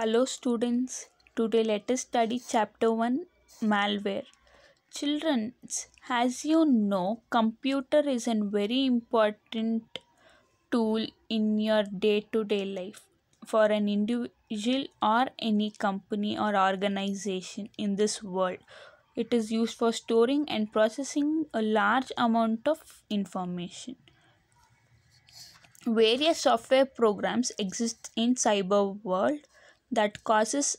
Hello students, today let us study chapter 1 malware. Children, as you know, computer is a very important tool in your day-to-day -day life for an individual or any company or organization in this world. It is used for storing and processing a large amount of information. Various software programs exist in cyber world that causes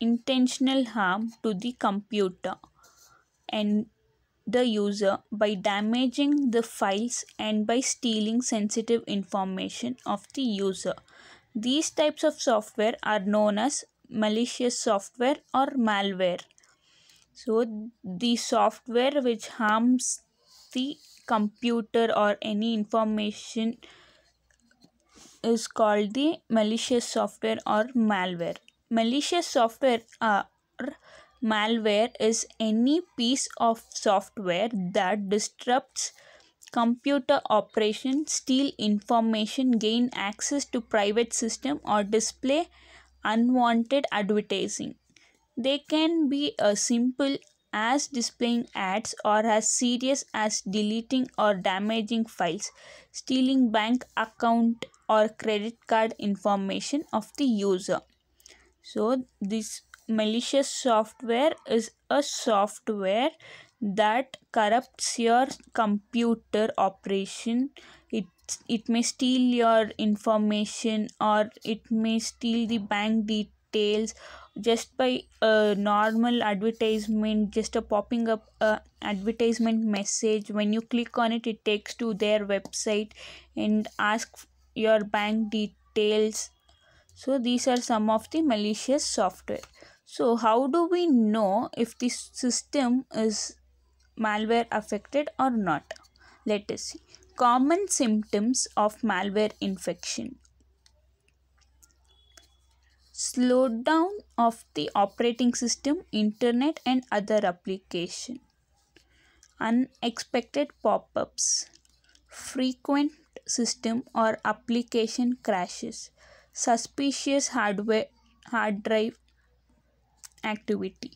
intentional harm to the computer and the user by damaging the files and by stealing sensitive information of the user. These types of software are known as malicious software or malware. So the software which harms the computer or any information is called the malicious software or malware. Malicious software or malware is any piece of software that disrupts computer operation, steal information, gain access to private system or display unwanted advertising. They can be as simple as displaying ads or as serious as deleting or damaging files, stealing bank account or credit card information of the user. So this malicious software is a software that corrupts your computer operation. It it may steal your information or it may steal the bank details just by a normal advertisement just a popping up a uh, advertisement message when you click on it it takes to their website and ask your bank details so these are some of the malicious software so how do we know if the system is malware affected or not let us see common symptoms of malware infection slowdown of the operating system internet and other application unexpected pop-ups frequent system or application crashes, suspicious hardware hard drive activity,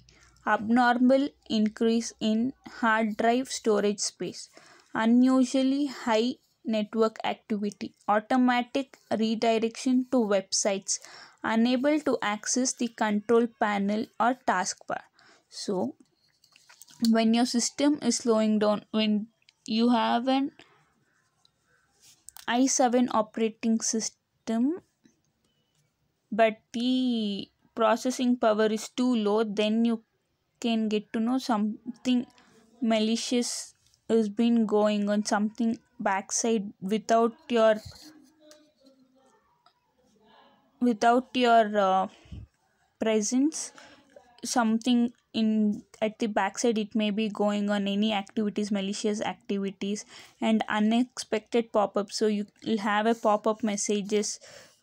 abnormal increase in hard drive storage space, unusually high network activity, automatic redirection to websites, unable to access the control panel or taskbar. So, when your system is slowing down, when you have an i7 operating system but the processing power is too low then you can get to know something malicious has been going on something backside without your without your uh, presence something in at the backside it may be going on any activities malicious activities and unexpected pop-up so you will have a pop-up messages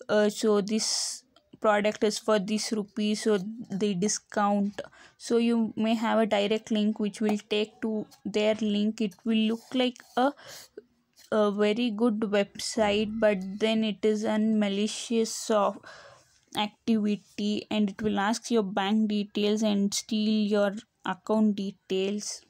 uh, so this product is for this rupee so the discount so you may have a direct link which will take to their link it will look like a a very good website but then it is a malicious software activity and it will ask your bank details and steal your account details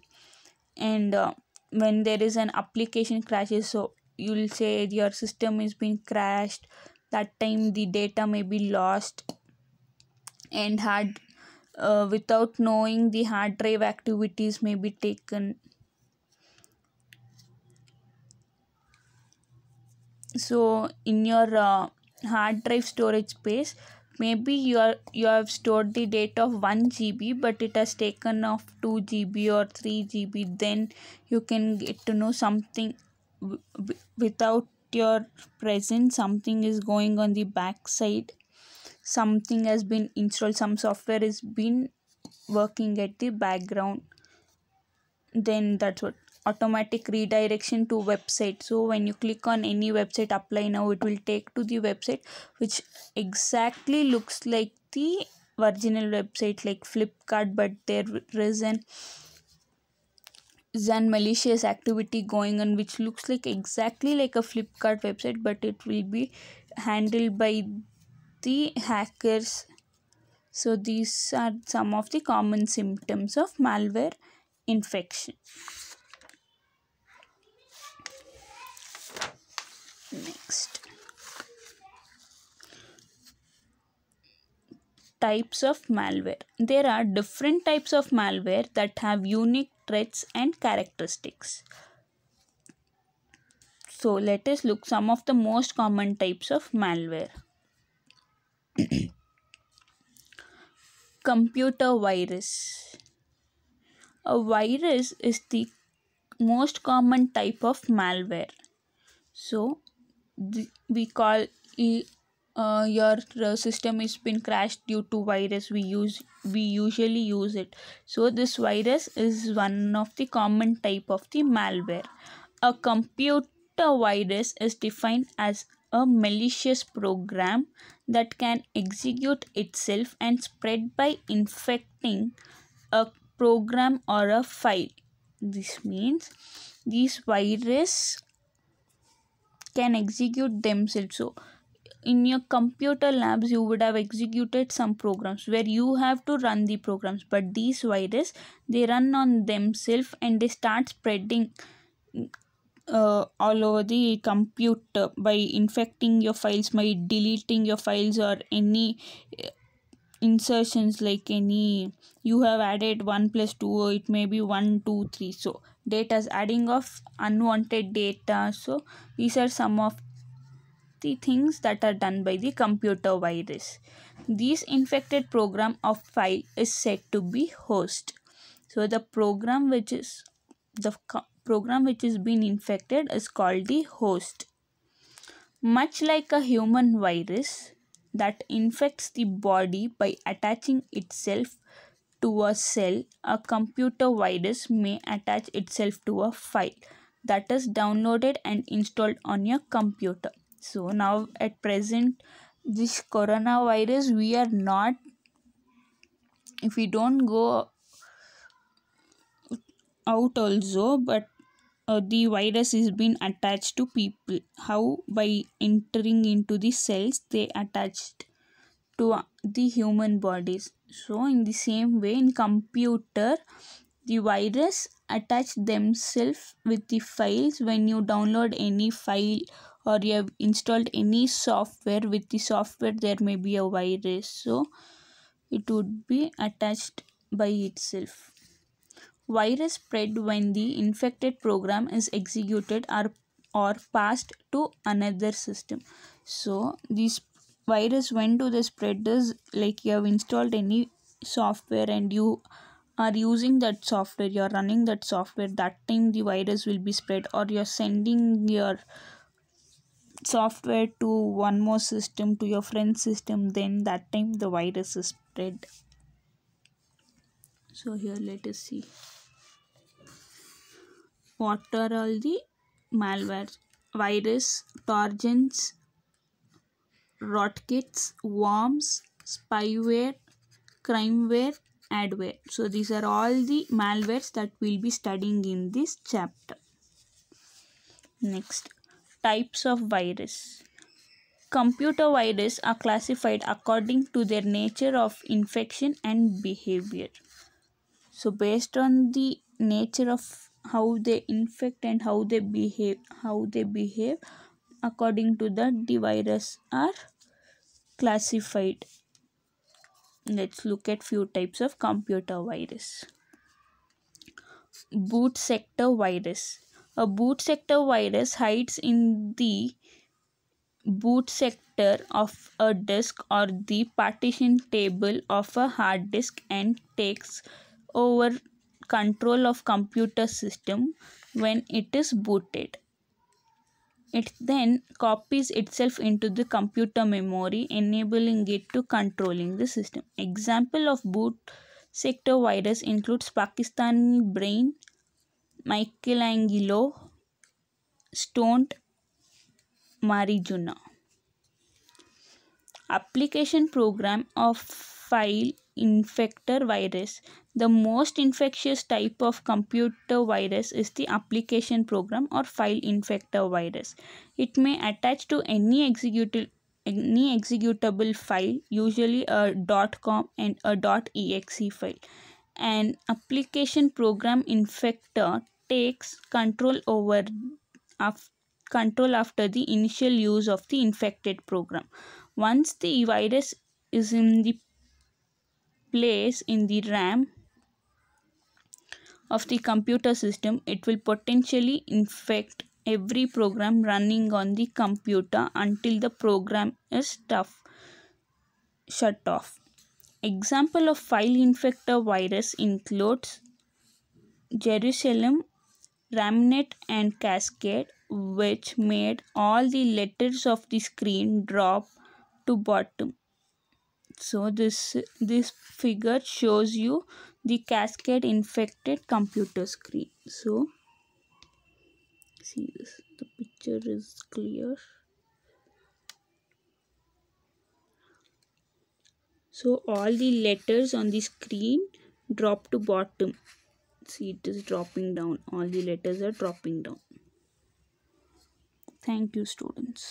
and uh, when there is an application crashes so you'll say your system is being crashed that time the data may be lost and hard uh, without knowing the hard drive activities may be taken so in your uh, hard drive storage space maybe you are you have stored the data of 1 GB but it has taken of 2 GB or 3 GB then you can get to know something without your presence something is going on the back side something has been installed some software is been working at the background then that's what automatic redirection to website so when you click on any website apply now it will take to the website which exactly looks like the original website like flipkart but there is an malicious activity going on which looks like exactly like a flipkart website but it will be handled by the hackers so these are some of the common symptoms of malware infection next types of malware there are different types of malware that have unique traits and characteristics so let us look some of the most common types of malware computer virus a virus is the most common type of malware so we call uh, your uh, system is been crashed due to virus we use we usually use it so this virus is one of the common type of the malware a computer virus is defined as a malicious program that can execute itself and spread by infecting a program or a file this means these virus can execute themselves so in your computer labs you would have executed some programs where you have to run the programs but these virus they run on themselves and they start spreading uh, all over the computer by infecting your files by deleting your files or any insertions like any you have added 1 plus 2 it may be 1 2 3 so data's adding of unwanted data so these are some of the things that are done by the computer virus this infected program of file is said to be host so the program which is the program which is being infected is called the host much like a human virus that infects the body by attaching itself to a cell, a computer virus may attach itself to a file that is downloaded and installed on your computer. So now at present, this coronavirus, we are not, if we don't go out also, but uh, the virus is being attached to people how by entering into the cells they attached to uh, the human bodies so in the same way in computer the virus attach themselves with the files when you download any file or you have installed any software with the software there may be a virus so it would be attached by itself Virus spread when the infected program is executed or, or passed to another system. So this virus went to the spreaders like you have installed any software and you are using that software you are running that software that time the virus will be spread or you're sending your software to one more system to your friend's system then that time the virus is spread so here let us see what are all the malware virus torgents rootkits worms spyware crimeware adware so these are all the malwares that we'll be studying in this chapter next types of virus computer viruses are classified according to their nature of infection and behavior so based on the nature of how they infect and how they behave how they behave according to that the virus are classified let's look at few types of computer virus boot sector virus a boot sector virus hides in the boot sector of a disk or the partition table of a hard disk and takes over control of computer system when it is booted. It then copies itself into the computer memory enabling it to controlling the system. Example of boot sector virus includes Pakistani brain, Michelangelo, stoned marijuana. Application program of file infector virus the most infectious type of computer virus is the application program or file infector virus. It may attach to any executable any executable file usually a .com and a .exe file. An application program infector takes control over af control after the initial use of the infected program. Once the virus is in the place in the RAM of the computer system, it will potentially infect every program running on the computer until the program is tough, shut off. Example of file infector virus includes Jerusalem, Ramnet and Cascade which made all the letters of the screen drop to bottom. So this this figure shows you the cascade infected computer screen so see this the picture is clear so all the letters on the screen drop to bottom see it is dropping down all the letters are dropping down thank you students